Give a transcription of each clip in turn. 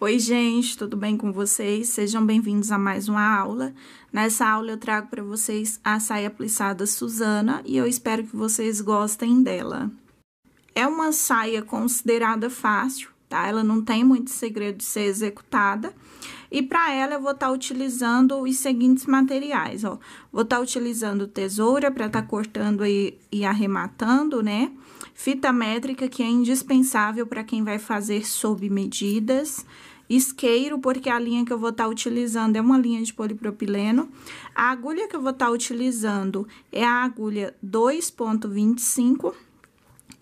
Oi, gente, tudo bem com vocês? Sejam bem-vindos a mais uma aula. Nessa aula eu trago para vocês a saia plissada Suzana e eu espero que vocês gostem dela. É uma saia considerada fácil, tá? Ela não tem muito segredo de ser executada. E para ela eu vou estar tá utilizando os seguintes materiais, ó. Vou estar tá utilizando tesoura para estar tá cortando e, e arrematando, né? Fita métrica que é indispensável para quem vai fazer sob medidas isqueiro, porque a linha que eu vou estar tá utilizando é uma linha de polipropileno. A agulha que eu vou estar tá utilizando é a agulha 2.25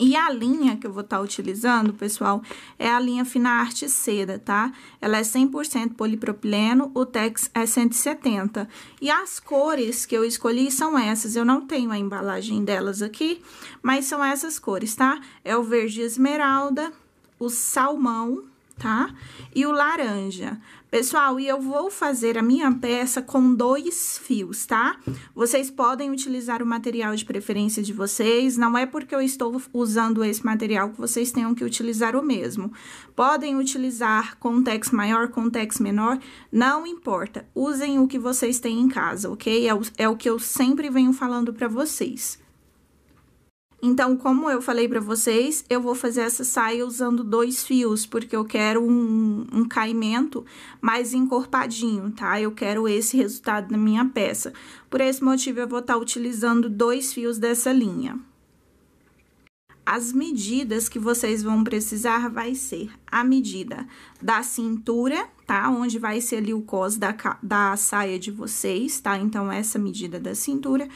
e a linha que eu vou estar tá utilizando, pessoal, é a linha Fina Arte Seda, tá? Ela é 100% polipropileno, o tex é 170. E as cores que eu escolhi são essas, eu não tenho a embalagem delas aqui, mas são essas cores, tá? É o verde esmeralda, o salmão, tá? E o laranja. Pessoal, e eu vou fazer a minha peça com dois fios, tá? Vocês podem utilizar o material de preferência de vocês, não é porque eu estou usando esse material que vocês tenham que utilizar o mesmo. Podem utilizar com tex maior, com tex menor, não importa. Usem o que vocês têm em casa, ok? É o, é o que eu sempre venho falando para vocês. Então, como eu falei para vocês, eu vou fazer essa saia usando dois fios, porque eu quero um, um caimento mais encorpadinho, tá? Eu quero esse resultado na minha peça. Por esse motivo, eu vou estar tá utilizando dois fios dessa linha. As medidas que vocês vão precisar vai ser a medida da cintura, tá? Onde vai ser ali o cos da, da saia de vocês, tá? Então, essa medida da cintura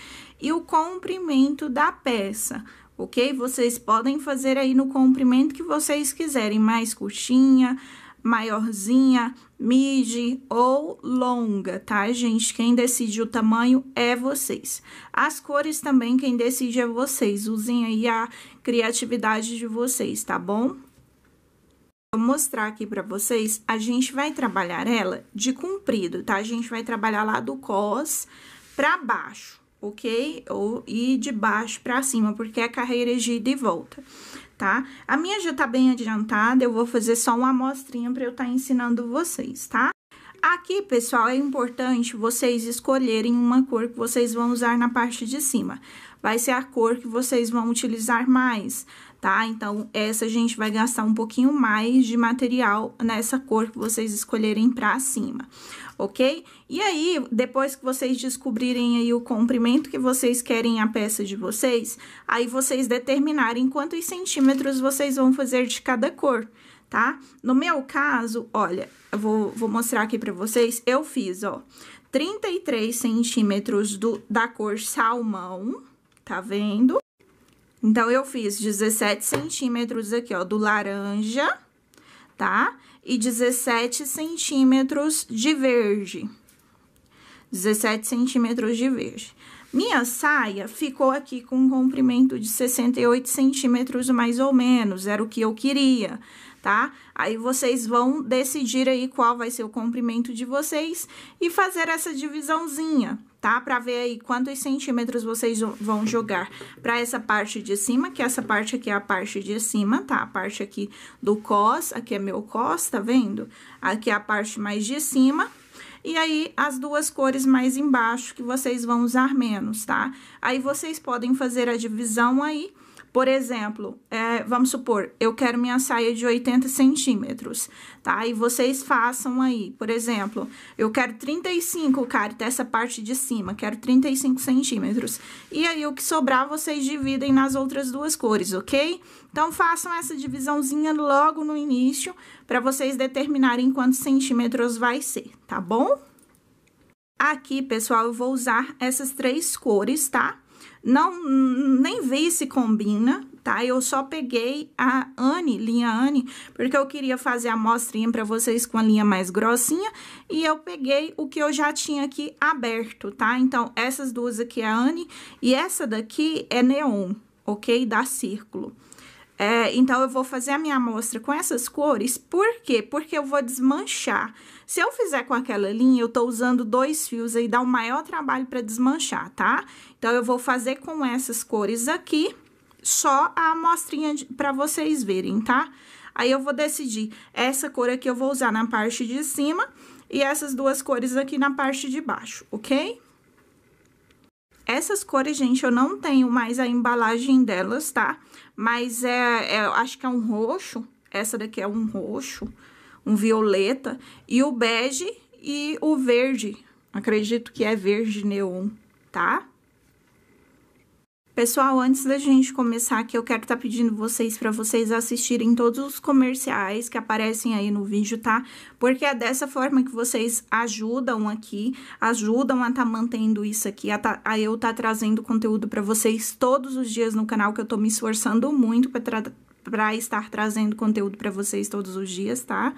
e o comprimento da peça, ok? Vocês podem fazer aí no comprimento que vocês quiserem, mais curtinha, maiorzinha, midi ou longa, tá, gente? Quem decide o tamanho é vocês. As cores também quem decide é vocês. Usem aí a criatividade de vocês, tá bom? Vou mostrar aqui para vocês, a gente vai trabalhar ela de comprido, tá? A gente vai trabalhar lá do cos para baixo, ok? Ou, e de baixo para cima, porque é carreira de ida e volta tá? A minha já tá bem adiantada, eu vou fazer só uma amostrinha para eu estar tá ensinando vocês, tá? Aqui, pessoal, é importante vocês escolherem uma cor que vocês vão usar na parte de cima. Vai ser a cor que vocês vão utilizar mais, tá? Então, essa a gente vai gastar um pouquinho mais de material nessa cor que vocês escolherem pra cima ok? E aí, depois que vocês descobrirem aí o comprimento que vocês querem a peça de vocês, aí vocês determinarem quantos centímetros vocês vão fazer de cada cor, tá? No meu caso, olha, eu vou, vou mostrar aqui pra vocês, eu fiz, ó, 33 centímetros do, da cor salmão, tá vendo? Então, eu fiz 17 centímetros aqui, ó, do laranja, tá? e 17 centímetros de verde. 17 centímetros de verde. Minha saia ficou aqui com um comprimento de 68 centímetros, mais ou menos, era o que eu queria tá? Aí vocês vão decidir aí qual vai ser o comprimento de vocês e fazer essa divisãozinha, tá? Para ver aí quantos centímetros vocês vão jogar para essa parte de cima, que essa parte aqui é a parte de cima, tá? A parte aqui do cos, aqui é meu cos, tá vendo? Aqui é a parte mais de cima. E aí, as duas cores mais embaixo que vocês vão usar menos, tá? Aí, vocês podem fazer a divisão aí por exemplo, é, vamos supor, eu quero minha saia de 80 centímetros, tá? E vocês façam aí, por exemplo, eu quero 35, cara, dessa parte de cima, quero 35 centímetros. E aí, o que sobrar, vocês dividem nas outras duas cores, ok? Então, façam essa divisãozinha logo no início, para vocês determinarem quantos centímetros vai ser, tá bom? Aqui, pessoal, eu vou usar essas três cores, tá? Não, nem vi se combina, tá? Eu só peguei a Anne, linha Anne, porque eu queria fazer a amostrinha para vocês com a linha mais grossinha, e eu peguei o que eu já tinha aqui aberto, tá? Então, essas duas aqui é a Anne, e essa daqui é Neon, ok? Da Círculo. É, então, eu vou fazer a minha amostra com essas cores, por quê? Porque eu vou desmanchar. Se eu fizer com aquela linha, eu tô usando dois fios aí, dá um maior trabalho para desmanchar, tá? Então, eu vou fazer com essas cores aqui, só a amostrinha para vocês verem, tá? Aí, eu vou decidir, essa cor aqui eu vou usar na parte de cima e essas duas cores aqui na parte de baixo, ok? Essas cores, gente, eu não tenho mais a embalagem delas, Tá? Mas é, é, acho que é um roxo. Essa daqui é um roxo, um violeta. E o bege e o verde. Acredito que é verde neon, tá? Pessoal, antes da gente começar aqui, eu quero estar tá pedindo vocês para vocês assistirem todos os comerciais que aparecem aí no vídeo, tá? Porque é dessa forma que vocês ajudam aqui, ajudam a estar tá mantendo isso aqui, a, tá, a eu estar tá trazendo conteúdo para vocês todos os dias no canal, que eu tô me esforçando muito para estar trazendo conteúdo para vocês todos os dias, tá?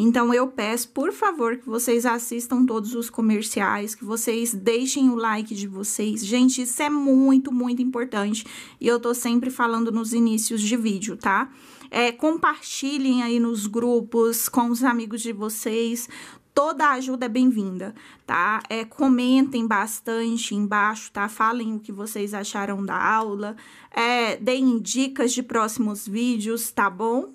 Então eu peço, por favor, que vocês assistam todos os comerciais, que vocês deixem o like de vocês. Gente, isso é muito, muito importante. E eu tô sempre falando nos inícios de vídeo, tá? É, compartilhem aí nos grupos, com os amigos de vocês toda ajuda é bem-vinda, tá? É, comentem bastante embaixo, tá? Falem o que vocês acharam da aula, é, deem dicas de próximos vídeos, tá bom?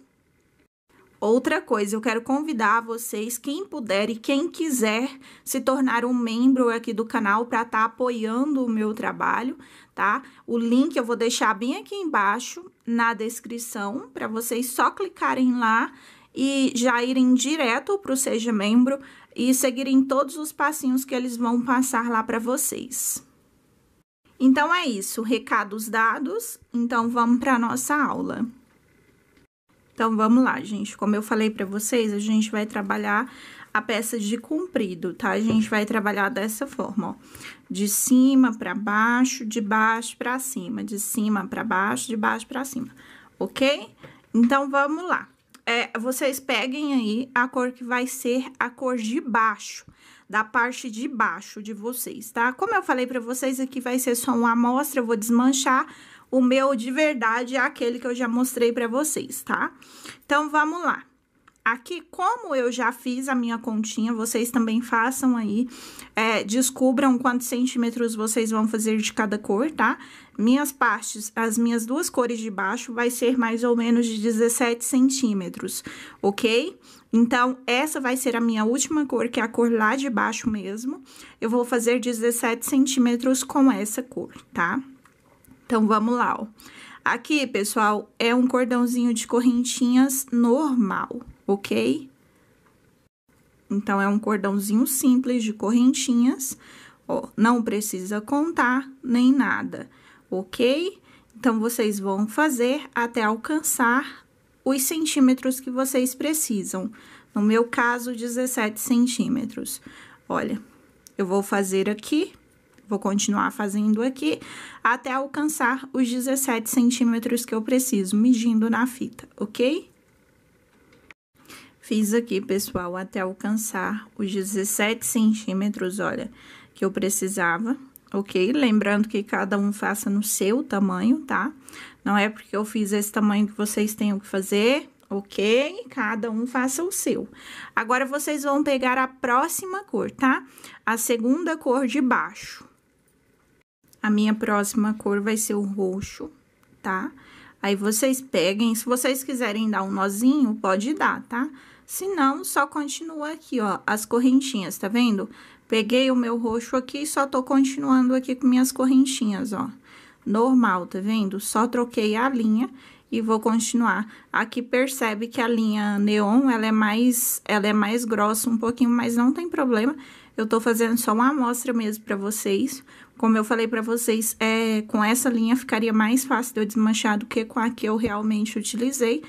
Outra coisa, eu quero convidar vocês, quem puder e quem quiser, se tornar um membro aqui do canal para estar tá apoiando o meu trabalho, tá? O link eu vou deixar bem aqui embaixo na descrição para vocês só clicarem lá e já irem direto para o Seja Membro e seguirem todos os passinhos que eles vão passar lá para vocês. Então é isso, recados dados, então vamos para a nossa aula. Então, vamos lá, gente. Como eu falei pra vocês, a gente vai trabalhar a peça de comprido, tá? A gente vai trabalhar dessa forma, ó. De cima pra baixo, de baixo pra cima, de cima pra baixo, de baixo pra cima, ok? Então, vamos lá. É, vocês peguem aí a cor que vai ser a cor de baixo, da parte de baixo de vocês, tá? Como eu falei pra vocês, aqui vai ser só uma amostra, eu vou desmanchar o meu de verdade é aquele que eu já mostrei para vocês, tá? Então, vamos lá. Aqui, como eu já fiz a minha continha, vocês também façam aí, é, descubram quantos centímetros vocês vão fazer de cada cor, tá? Minhas partes, as minhas duas cores de baixo vai ser mais ou menos de 17 centímetros, ok? Então, essa vai ser a minha última cor, que é a cor lá de baixo mesmo. Eu vou fazer 17 centímetros com essa cor, tá? Tá? Então vamos lá, ó. Aqui, pessoal, é um cordãozinho de correntinhas normal, ok? Então, é um cordãozinho simples de correntinhas, ó, não precisa contar nem nada, ok? Então, vocês vão fazer até alcançar os centímetros que vocês precisam. No meu caso, 17 centímetros. Olha, eu vou fazer aqui Vou continuar fazendo aqui até alcançar os 17 centímetros que eu preciso, medindo na fita, ok? Fiz aqui, pessoal, até alcançar os 17 centímetros, olha, que eu precisava, ok? Lembrando que cada um faça no seu tamanho, tá? Não é porque eu fiz esse tamanho que vocês tenham que fazer, ok? Cada um faça o seu. Agora, vocês vão pegar a próxima cor, tá? A segunda cor de baixo. A minha próxima cor vai ser o roxo, tá? Aí vocês peguem, se vocês quiserem dar um nozinho, pode dar, tá? Se não, só continua aqui, ó, as correntinhas, tá vendo? Peguei o meu roxo aqui e só tô continuando aqui com minhas correntinhas, ó. Normal, tá vendo? Só troquei a linha e vou continuar. Aqui percebe que a linha neon, ela é mais, ela é mais grossa um pouquinho, mas não tem problema. Eu tô fazendo só uma amostra mesmo para vocês. Como eu falei para vocês, é, com essa linha ficaria mais fácil de eu desmanchar do que com a que eu realmente utilizei,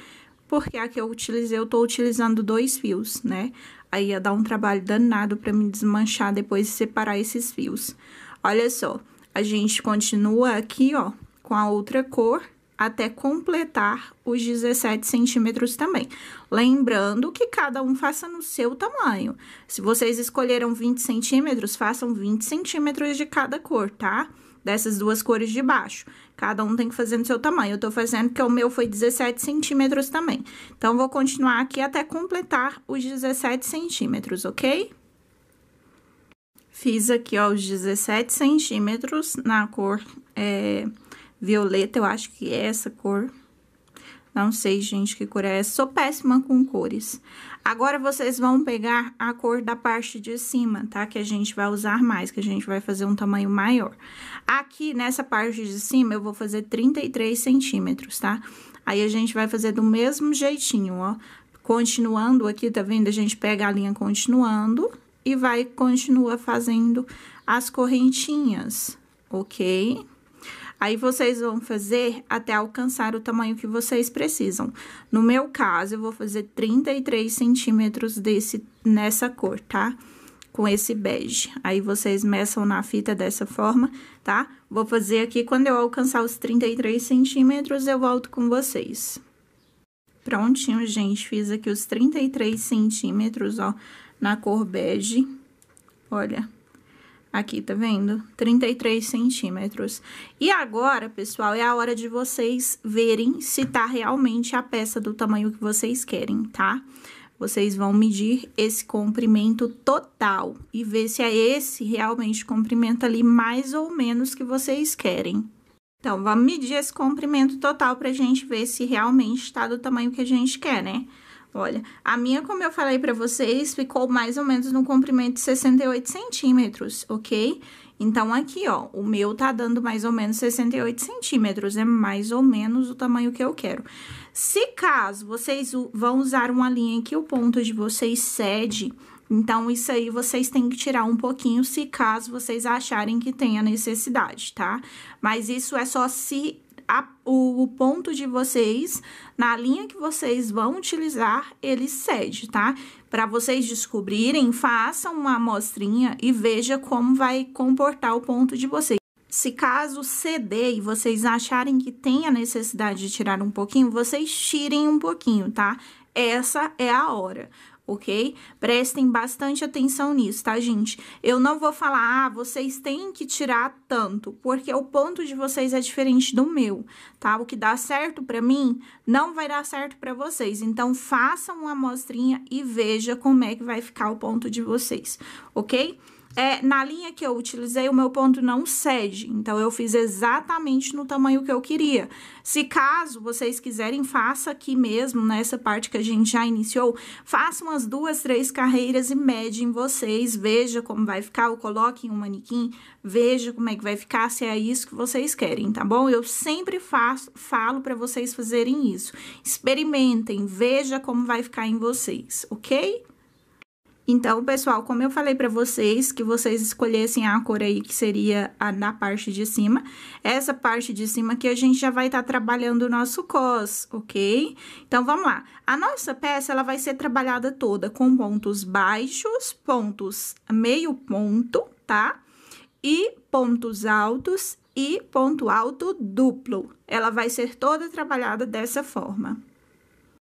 porque a que eu utilizei eu tô utilizando dois fios, né? Aí ia dar um trabalho danado para me desmanchar depois e separar esses fios. Olha só, a gente continua aqui, ó, com a outra cor até completar os 17 centímetros também. Lembrando que cada um faça no seu tamanho. Se vocês escolheram 20 centímetros, façam 20 centímetros de cada cor, tá? Dessas duas cores de baixo. Cada um tem que fazer no seu tamanho. Eu tô fazendo porque o meu foi 17 centímetros também. Então, vou continuar aqui até completar os 17 centímetros, ok? Fiz aqui, ó, os 17 centímetros na cor... É violeta, eu acho que é essa cor. Não sei, gente, que cor é essa. Sou péssima com cores. Agora, vocês vão pegar a cor da parte de cima, tá? Que a gente vai usar mais, que a gente vai fazer um tamanho maior. Aqui, nessa parte de cima, eu vou fazer 33 centímetros, tá? Aí, a gente vai fazer do mesmo jeitinho, ó. Continuando aqui, tá vendo? A gente pega a linha continuando e vai, continua fazendo as correntinhas, ok? Aí vocês vão fazer até alcançar o tamanho que vocês precisam. No meu caso, eu vou fazer 33 centímetros desse, nessa cor, tá? Com esse bege. Aí vocês meçam na fita dessa forma, tá? Vou fazer aqui, quando eu alcançar os 33 centímetros, eu volto com vocês. Prontinho, gente, fiz aqui os 33 centímetros, ó, na cor bege. Olha. Aqui, tá vendo? 33 centímetros. E agora, pessoal, é a hora de vocês verem se tá realmente a peça do tamanho que vocês querem, tá? Vocês vão medir esse comprimento total e ver se é esse realmente comprimento ali mais ou menos que vocês querem. Então, vamos medir esse comprimento total pra gente ver se realmente tá do tamanho que a gente quer, né? Olha, a minha, como eu falei para vocês, ficou mais ou menos no comprimento de 68 centímetros, ok? Então, aqui, ó, o meu tá dando mais ou menos 68 centímetros, é mais ou menos o tamanho que eu quero. Se caso vocês vão usar uma linha que o ponto de vocês cede, então, isso aí vocês têm que tirar um pouquinho, se caso vocês acharem que tenha necessidade, tá? Mas isso é só se a, o, o, ponto de vocês, na linha que vocês vão utilizar, ele cede, tá? Para vocês descobrirem, façam uma amostrinha e veja como vai comportar o ponto de vocês. Se caso ceder e vocês acharem que tem a necessidade de tirar um pouquinho, vocês tirem um pouquinho, tá? Essa é a hora ok? Prestem bastante atenção nisso, tá, gente? Eu não vou falar, ah, vocês têm que tirar tanto, porque o ponto de vocês é diferente do meu, tá? O que dá certo para mim não vai dar certo para vocês. Então, façam uma amostrinha e veja como é que vai ficar o ponto de vocês, ok? É, na linha que eu utilizei, o meu ponto não cede, então eu fiz exatamente no tamanho que eu queria. Se caso vocês quiserem, faça aqui mesmo, nessa né, parte que a gente já iniciou, faça umas duas, três carreiras e mede em vocês, veja como vai ficar, ou coloquem um manequim, veja como é que vai ficar, se é isso que vocês querem, tá bom? Eu sempre faço, falo para vocês fazerem isso. Experimentem, veja como vai ficar em vocês, ok? Então, pessoal, como eu falei para vocês, que vocês escolhessem a cor aí, que seria a da parte de cima. Essa parte de cima aqui, a gente já vai estar tá trabalhando o nosso cos, ok? Então, vamos lá. A nossa peça, ela vai ser trabalhada toda com pontos baixos, pontos meio ponto, tá? E pontos altos e ponto alto duplo. Ela vai ser toda trabalhada dessa forma.